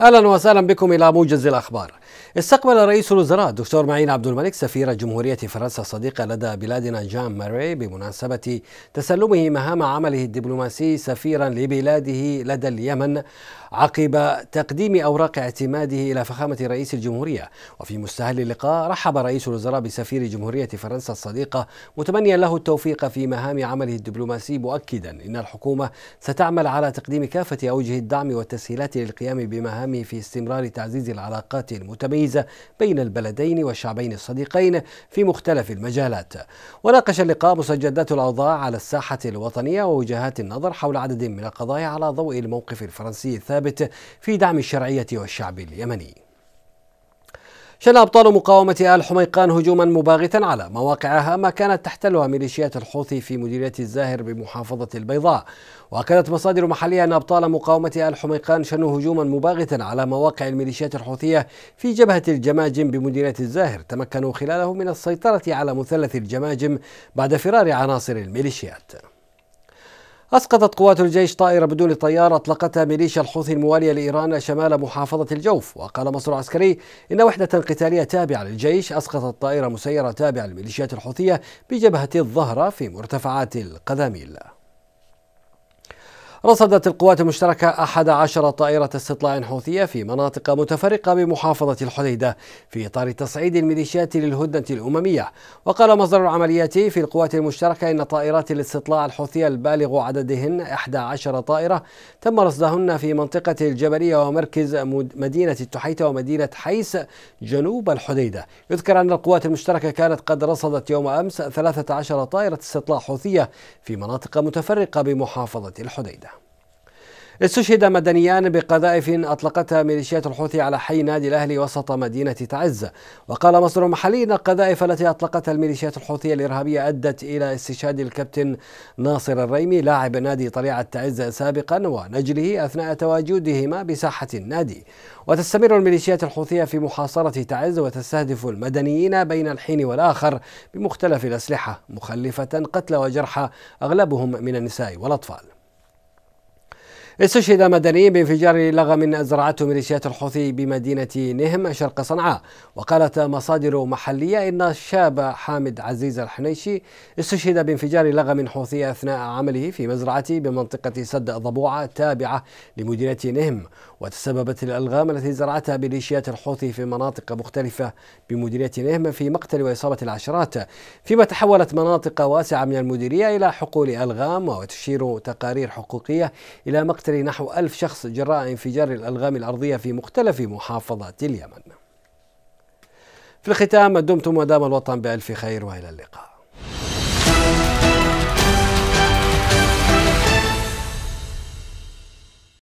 اهلا وسهلا بكم الى موجز الاخبار. استقبل رئيس الوزراء الدكتور معين عبد الملك سفير جمهورية فرنسا الصديقة لدى بلادنا جان ماري بمناسبة تسلمه مهام عمله الدبلوماسي سفيرا لبلاده لدى اليمن عقب تقديم أوراق اعتماده إلى فخامة رئيس الجمهورية وفي مستهل اللقاء رحب رئيس الوزراء بسفير جمهورية فرنسا الصديقة متمنيا له التوفيق في مهام عمله الدبلوماسي مؤكدا إن الحكومة ستعمل على تقديم كافة أوجه الدعم والتسهيلات للقيام بمهام العام في استمرار تعزيز العلاقات المتميزة بين البلدين والشعبين الصديقين في مختلف المجالات وناقش اللقاء مسجدات الأوضاع على الساحة الوطنية ووجهات النظر حول عدد من القضايا على ضوء الموقف الفرنسي الثابت في دعم الشرعية والشعب اليمني شن أبطال مقاومة آل حميقان هجوما مباغتا على مواقعها ما كانت تحتلها ميليشيات الحوثي في مديرية الزاهر بمحافظة البيضاء وأكدت مصادر محلية أن أبطال مقاومة آل حميقان شنوا هجوما مباغتا على مواقع الميليشيات الحوثية في جبهة الجماجم بمديرية الزاهر تمكنوا خلاله من السيطرة على مثلث الجماجم بعد فرار عناصر الميليشيات أسقطت قوات الجيش طائرة بدون طيار أطلقتها ميليشيا الحوثي الموالية لإيران شمال محافظة الجوف وقال مصر عسكري إن وحدة قتالية تابعة للجيش أسقطت طائرة مسيرة تابعة للميليشيات الحوثية بجبهة الظهرة في مرتفعات القذاميل رصدت القوات المشتركة أحد عشر طائرة استطلاع حوثية في مناطق متفرقة بمحافظة الحديدة في إطار تصعيد الميليشيات للهدنة الأممية وقال مصدر العمليات في القوات المشتركة إن طائرات الاستطلاع الحوثية البالغ عددهن 11 طائرة تم رصدهن في منطقة الجبلية ومركز مدينة التحيتة ومدينة حيس جنوب الحديدة يذكر أن القوات المشتركة كانت قد رصدت يوم أمس 13 طائرة استطلاع حوثية في مناطق متفرقة بمحافظة الحديدة استشهد مدنيان بقذائف أطلقتها ميليشيات الحوثي على حي نادي الأهلي وسط مدينة تعز وقال مصدر محلي أن القذائف التي أطلقتها الميليشيات الحوثية الإرهابية أدت إلى استشهاد الكابتن ناصر الريمي لاعب نادي طليعة تعز سابقا ونجله أثناء تواجدهما بساحة النادي وتستمر الميليشيات الحوثية في محاصرة تعز وتستهدف المدنيين بين الحين والآخر بمختلف الأسلحة مخلفة قتلى وجرحى أغلبهم من النساء والأطفال استشهد مدني بانفجار لغم أزرعته ميليشيات الحوثي بمدينة نهم شرق صنعاء وقالت مصادر محلية إن الشاب حامد عزيز الحنيشي استشهد بانفجار لغم حوثي أثناء عمله في مزرعته بمنطقة سد ضبوعة تابعة لمدينة نهم وتسببت الألغام التي زرعتها ميليشيات الحوثي في مناطق مختلفة بمدينة نهم في مقتل وإصابة العشرات فيما تحولت مناطق واسعة من المديرية إلى حقول ألغام وتشير تقارير حقوقية إلى مقتل يشتري نحو ألف شخص جراء انفجار الألغام الأرضية في مختلف محافظات اليمن في الختام دمتم ودام الوطن بألف خير وإلى اللقاء